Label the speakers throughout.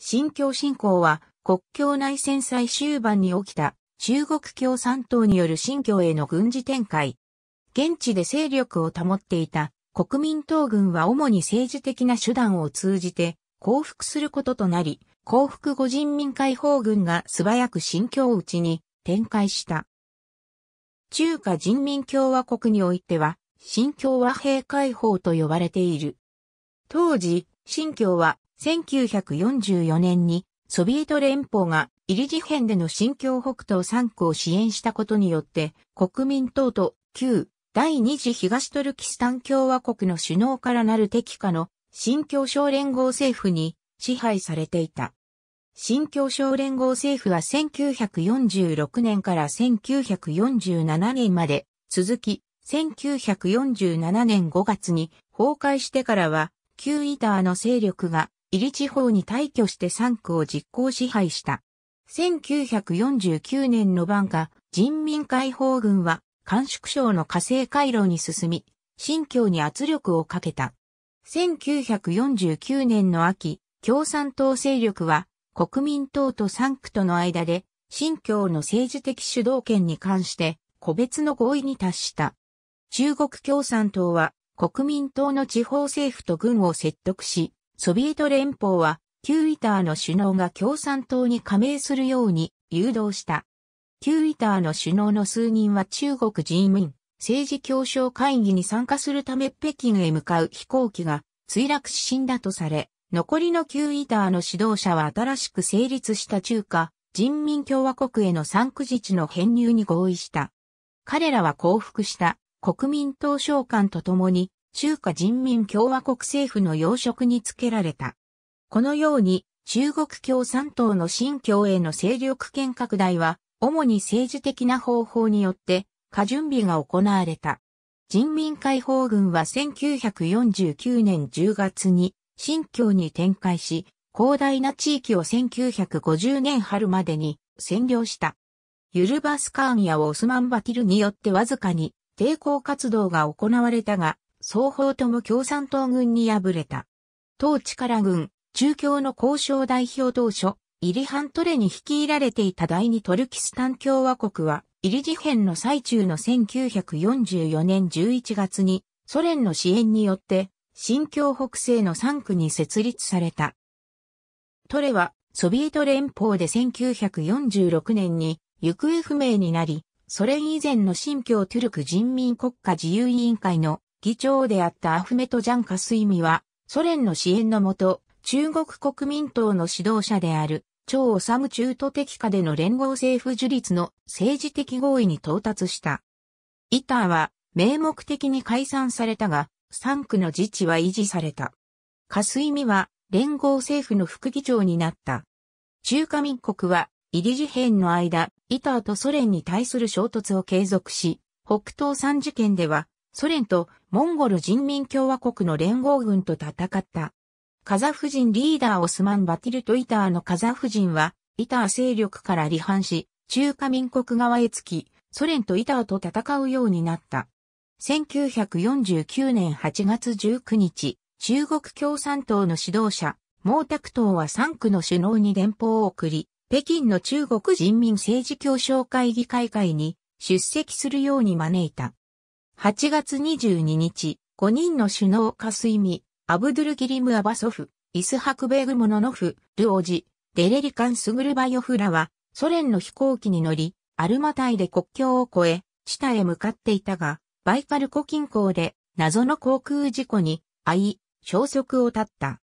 Speaker 1: 新疆侵攻は国境内戦最終盤に起きた中国共産党による新疆への軍事展開。現地で勢力を保っていた国民党軍は主に政治的な手段を通じて降伏することとなり、降伏後人民解放軍が素早く新疆内に展開した。中華人民共和国においては、新疆和平解放と呼ばれている。当時、新疆は1944年にソビエト連邦がイリ事変での新疆北東3区を支援したことによって国民党と旧第二次東トルキスタン共和国の首脳からなる敵下の新疆省連合政府に支配されていた。新疆省連合政府は1946年から1947年まで続き、1947年5月に崩壊してからは旧イターの勢力がイリ地方に退去して三区を実行支配した。1949年の晩が人民解放軍は、甘粛省の火星回廊に進み、新疆に圧力をかけた。1949年の秋、共産党勢力は、国民党と三区との間で、新疆の政治的主導権に関して、個別の合意に達した。中国共産党は、国民党の地方政府と軍を説得し、ソビエト連邦は、キューイターの首脳が共産党に加盟するように誘導した。キューイターの首脳の数人は中国人民政治協商会議に参加するため北京へ向かう飛行機が墜落し死んだとされ、残りのキューイターの指導者は新しく成立した中華人民共和国への三区自治の編入に合意した。彼らは降伏した国民党召喚とともに、中華人民共和国政府の要職につけられた。このように、中国共産党の新疆への勢力圏拡大は、主に政治的な方法によって、過準備が行われた。人民解放軍は1949年10月に、新疆に展開し、広大な地域を1950年春までに占領した。ユルバスカーンやオスマンバティルによってわずかに抵抗活動が行われたが、双方とも共産党軍に敗れた。当地から軍、中共の交渉代表当初、イリハントレに率いられていた第二トルキスタン共和国は、イリ事変の最中の1944年11月に、ソ連の支援によって、新疆北西の3区に設立された。トレは、ソビエト連邦で1946年に行方不明になり、ソ連以前の新疆トゥルク人民国家自由委員会の議長であったアフメト・ジャン・カスイミは、ソ連の支援のもと、中国国民党の指導者である、超オサム中途的下での連合政府樹立の政治的合意に到達した。イターは、名目的に解散されたが、3区の自治は維持された。カスイミは、連合政府の副議長になった。中華民国は、入り事変の間、イターとソ連に対する衝突を継続し、北東三次元では、ソ連とモンゴル人民共和国の連合軍と戦った。カザフ人リーダーオスマン・バティルとイターのカザフ人は、イター勢力から離反し、中華民国側へつき、ソ連とイターと戦うようになった。1949年8月19日、中国共産党の指導者、毛沢東は3区の首脳に電報を送り、北京の中国人民政治協商会議開会に出席するように招いた。8月22日、5人の首脳カスイミ、アブドゥルギリム・アバソフ、イスハクベグモノノフ、ルオジ、デレリカン・スグルバヨフらは、ソ連の飛行機に乗り、アルマタイで国境を越え、地下へ向かっていたが、バイカル湖近郊で謎の航空事故に遭い、消息を絶った。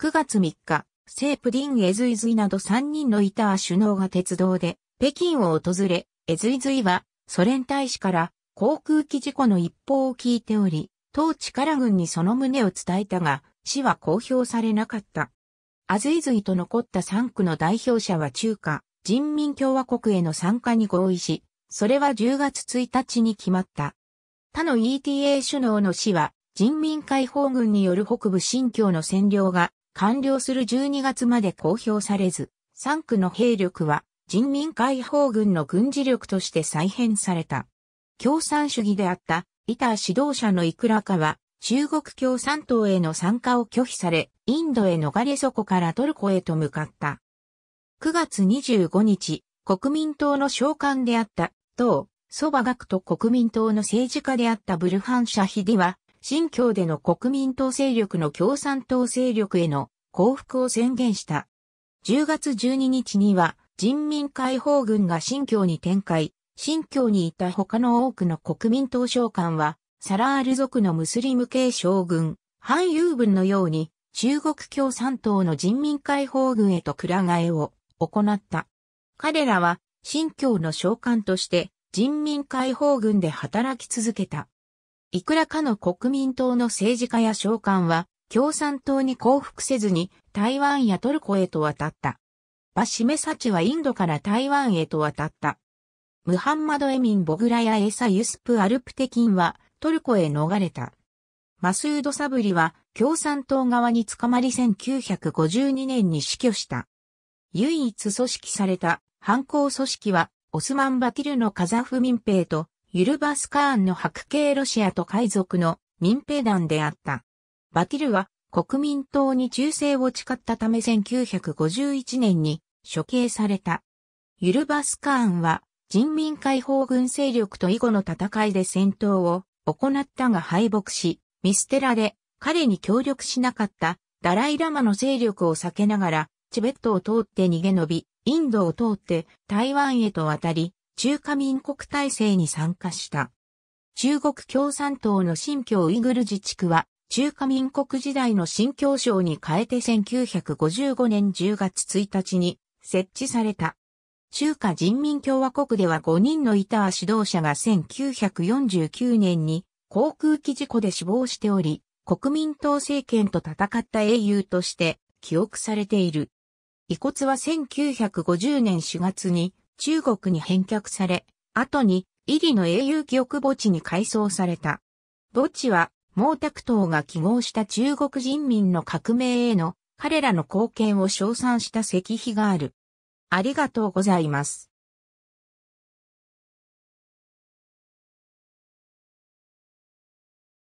Speaker 1: 9月3日、セープディン・エズイズイなど3人のイター首脳が鉄道で北京を訪れ、エズイズイはソ連大使から航空機事故の一報を聞いており、当地から軍にその旨を伝えたが、死は公表されなかった。アズイズイと残った3区の代表者は中華人民共和国への参加に合意し、それは10月1日に決まった。他の ETA 首脳の死は人民解放軍による北部新疆の占領が完了する12月まで公表されず、3区の兵力は人民解放軍の軍事力として再編された。共産主義であったイター指導者のいくらかは中国共産党への参加を拒否され、インドへ逃れそこからトルコへと向かった。9月25日、国民党の召喚であった、党、蘇馬学と国民党の政治家であったブルハン・シャヒディは、新疆での国民党勢力の共産党勢力への降伏を宣言した。10月12日には人民解放軍が新疆に展開、新疆にいた他の多くの国民党将官は、サラール族のムスリム系将軍、ー遊軍のように、中国共産党の人民解放軍へとく替えを行った。彼らは、新疆の将官として、人民解放軍で働き続けた。いくらかの国民党の政治家や将官は、共産党に降伏せずに台湾やトルコへと渡った。バシメサチはインドから台湾へと渡った。ムハンマド・エミン・ボグラやエサ・ユスプ・アルプテキンはトルコへ逃れた。マスード・サブリは共産党側に捕まり1952年に死去した。唯一組織された犯行組織はオスマン・バキルのカザフ民兵とユルバスカーンの白系ロシアと海賊の民兵団であった。バティルは国民党に忠誠を誓ったため1951年に処刑された。ユルバスカーンは人民解放軍勢力と以後の戦いで戦闘を行ったが敗北し、見捨てられ、彼に協力しなかったダライラマの勢力を避けながら、チベットを通って逃げ延び、インドを通って台湾へと渡り、中華民国体制に参加した。中国共産党の新疆ウイグル自治区は、中華民国時代の新疆省に変えて1955年10月1日に設置された。中華人民共和国では5人のいた指導者が1949年に航空機事故で死亡しており、国民党政権と戦った英雄として記憶されている。遺骨は1950年4月に中国に返却され、後に、イリの英雄記憶墓地に改装された。墓地は、毛沢東が記号した中国人民の革命への彼らの貢献を称賛した石碑がある。ありがとうございます。